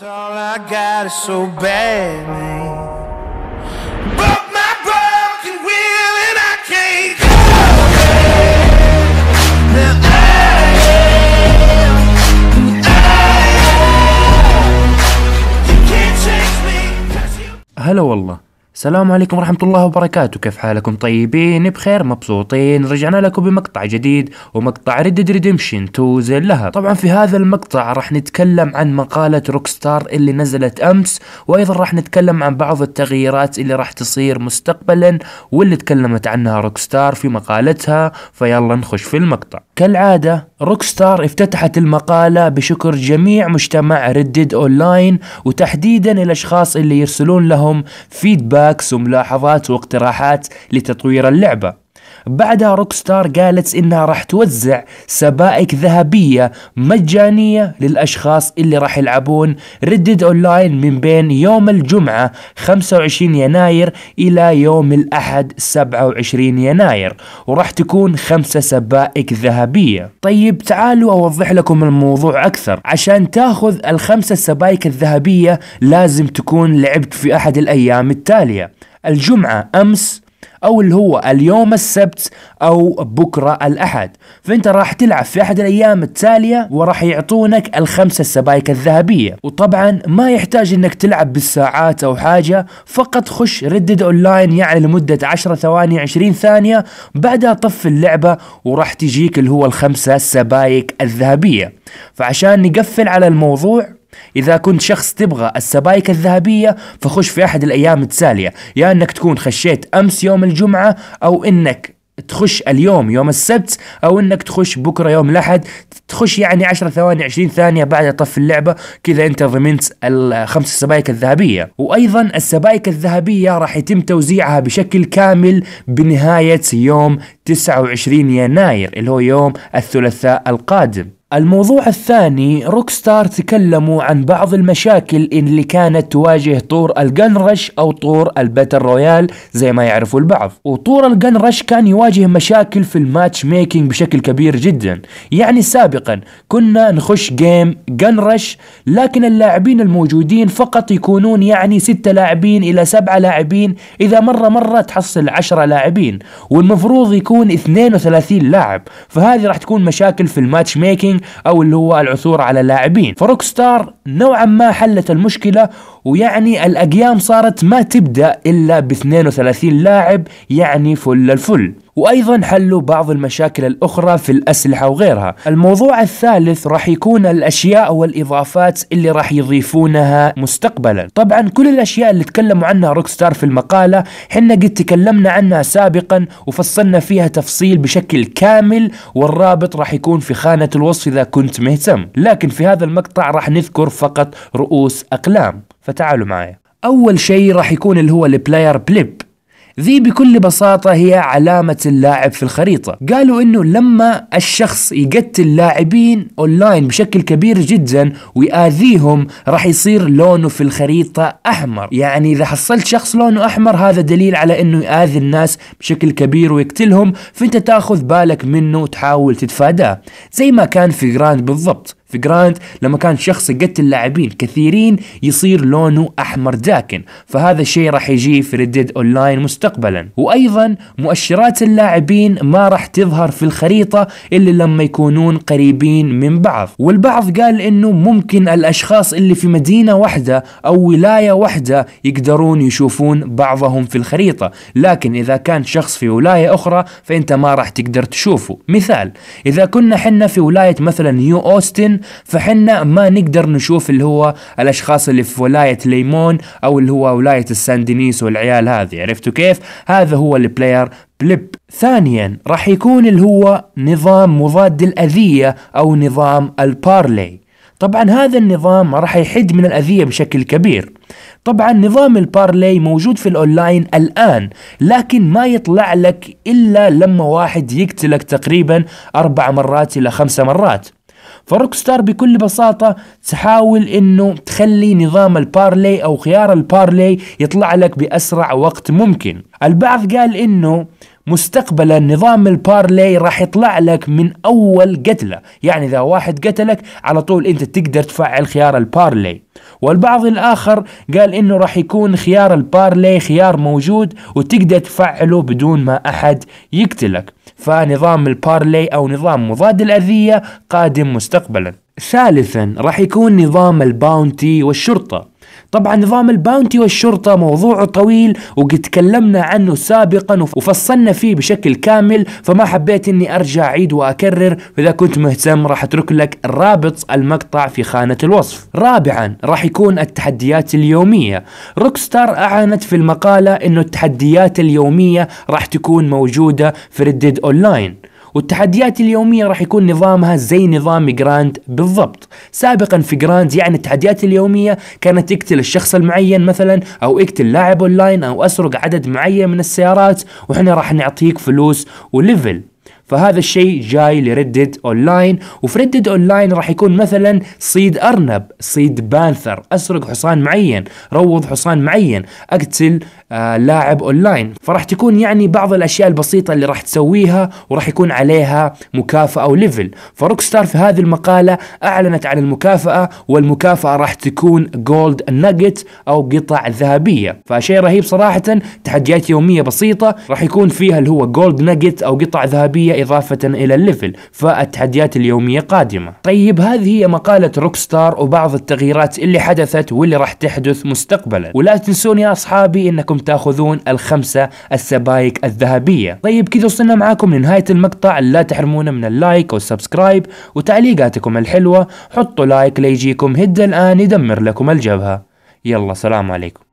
It's all I got is so badly. Broke my broken will and I can't go away. Now I am, I am. You can't chase me cause you... هلا والله السلام عليكم ورحمة الله وبركاته كيف حالكم طيبين بخير مبسوطين رجعنا لكم بمقطع جديد ومقطع ريد ريدمشن 2 زين لها طبعا في هذا المقطع راح نتكلم عن مقالة روكستار اللي نزلت أمس وأيضا راح نتكلم عن بعض التغييرات اللي راح تصير مستقبلا واللي تكلمت عنها روكستار في مقالتها فيلا نخش في المقطع كالعادة روكستار افتتحت المقالة بشكر جميع مجتمع ريدد أونلاين وتحديدا الأشخاص اللي يرسلون لهم فيدباك فيدباكس وملاحظات واقتراحات لتطوير اللعبة بعدها روك ستار قالت انها راح توزع سبائك ذهبية مجانية للاشخاص اللي راح يلعبون ردد اونلاين من بين يوم الجمعة 25 يناير الى يوم الاحد 27 يناير وراح تكون خمسة سبائك ذهبية طيب تعالوا اوضح لكم الموضوع اكثر عشان تاخذ الخمسة سبائك الذهبية لازم تكون لعبت في احد الايام التالية الجمعة امس او اللي هو اليوم السبت او بكره الاحد فانت راح تلعب في احد الايام التاليه وراح يعطونك الخمسه السبايك الذهبيه وطبعا ما يحتاج انك تلعب بالساعات او حاجه فقط خش ردد اونلاين يعني لمده 10 ثواني 20 ثانيه بعدها طفي اللعبه وراح تجيك اللي هو الخمسه السبايك الذهبيه فعشان نقفل على الموضوع إذا كنت شخص تبغى السبايك الذهبية فخش في أحد الأيام التالية يا أنك تكون خشيت أمس يوم الجمعة أو أنك تخش اليوم يوم السبت او انك تخش بكره يوم الاحد تخش يعني 10 ثواني 20 ثانيه بعد طف اللعبه كذا انت ضمنت الخمس سبائك الذهبيه وايضا السبائك الذهبيه راح يتم توزيعها بشكل كامل بنهايه يوم 29 يناير اللي هو يوم الثلاثاء القادم الموضوع الثاني روكستار تكلموا عن بعض المشاكل اللي كانت تواجه طور الجنرش او طور الباتل رويال زي ما يعرفوا البعض وطور الجنرش كان يواجه مشاكل في الماتش ميكينج بشكل كبير جدا يعني سابقا كنا نخش جيم جنرش لكن اللاعبين الموجودين فقط يكونون يعني ستة لاعبين الى سبعة لاعبين اذا مرة مرة تحصل عشرة لاعبين والمفروض يكون 32 لاعب فهذه راح تكون مشاكل في الماتش ميكينج او اللي هو العثور على لاعبين فروك ستار نوعا ما حلت المشكله ويعني الاقيام صارت ما تبدا الا ب 32 لاعب يعني فل الفل وأيضا حلوا بعض المشاكل الأخرى في الأسلحة وغيرها الموضوع الثالث راح يكون الأشياء والإضافات اللي راح يضيفونها مستقبلا طبعا كل الأشياء اللي تكلموا عنها روكستار في المقالة حنا قد تكلمنا عنها سابقا وفصلنا فيها تفصيل بشكل كامل والرابط راح يكون في خانة الوصف إذا كنت مهتم لكن في هذا المقطع راح نذكر فقط رؤوس أقلام فتعالوا معي أول شيء راح يكون اللي هو البلاير بليب ذي بكل بساطة هي علامة اللاعب في الخريطة قالوا انه لما الشخص يقتل لاعبين اونلاين بشكل كبير جدا ويآذيهم راح يصير لونه في الخريطة احمر يعني اذا حصلت شخص لونه احمر هذا دليل على انه يآذي الناس بشكل كبير ويقتلهم فانت تاخذ بالك منه وتحاول تتفاداه زي ما كان في جراند بالضبط في جرانت لما كان شخص يقتل لاعبين كثيرين يصير لونه احمر داكن فهذا الشيء راح يجي في ريدد اونلاين مستقبلا وايضا مؤشرات اللاعبين ما راح تظهر في الخريطه الا لما يكونون قريبين من بعض والبعض قال انه ممكن الاشخاص اللي في مدينه واحده او ولايه واحده يقدرون يشوفون بعضهم في الخريطه لكن اذا كان شخص في ولايه اخرى فانت ما راح تقدر تشوفه مثال اذا كنا حنا في ولايه مثلا نيو اوستن فحنا ما نقدر نشوف اللي هو الاشخاص اللي في ولايه ليمون او اللي هو ولايه الساندينيس والعيال هذه عرفتوا كيف هذا هو البلاير بليب ثانيا راح يكون اللي هو نظام مضاد الأذية أو نظام البارلي طبعا هذا النظام راح يحد من الأذية بشكل كبير طبعا نظام البارلي موجود في الاونلاين الان لكن ما يطلع لك الا لما واحد يقتلك تقريبا اربع مرات الى خمسة مرات فروك ستار بكل بساطة تحاول انه تخلي نظام البارلي او خيار البارلي يطلع لك باسرع وقت ممكن البعض قال انه مستقبلا نظام البارلي راح يطلع لك من اول قتله يعني اذا واحد قتلك على طول انت تقدر تفعل خيار البارلي والبعض الآخر قال إنه راح يكون خيار البارلي خيار موجود وتقدر تفعله بدون ما أحد يقتلك فنظام البارلي أو نظام مضاد الأذية قادم مستقبلا ثالثا راح يكون نظام الباونتي والشرطة طبعا نظام الباونتي والشرطة موضوع طويل وقد تكلمنا عنه سابقا وفصلنا فيه بشكل كامل فما حبيت اني ارجع اعيد واكرر فاذا كنت مهتم راح اترك لك رابط المقطع في خانة الوصف رابعا راح يكون التحديات اليومية روكستار اعانت في المقالة انه التحديات اليومية راح تكون موجودة في ردد اونلاين والتحديات اليومية راح يكون نظامها زي نظام جراند بالضبط سابقا في جراند يعني التحديات اليومية كانت اقتل الشخص المعين مثلا او اقتل لاعب اونلاين او اسرق عدد معين من السيارات واحنا راح نعطيك فلوس وليفل فهذا الشيء جاي لردد اونلاين وفي ردد اونلاين راح يكون مثلا صيد ارنب صيد بانثر اسرق حصان معين روض حصان معين اقتل آه، لاعب اونلاين فراح تكون يعني بعض الاشياء البسيطه اللي راح تسويها وراح يكون عليها مكافاه او ليفل فروك ستار في هذه المقاله اعلنت عن المكافاه والمكافاه راح تكون جولد ناجت او قطع ذهبيه فشيء رهيب صراحه تحديات يوميه بسيطه راح يكون فيها اللي هو جولد ناجت او قطع ذهبيه اضافه الى الليفل فالتحديات اليوميه قادمه طيب هذه هي مقاله روك ستار وبعض التغييرات اللي حدثت واللي راح تحدث مستقبلا ولا تنسون يا اصحابي انكم انكم تاخذون الخمسة السبايك الذهبية طيب كذا وصلنا معاكم لنهاية المقطع لا تحرمونا من اللايك والسبسكرايب وتعليقاتكم الحلوة حطوا لايك ليجيكم هد الان يدمر لكم الجبهة يلا سلام عليكم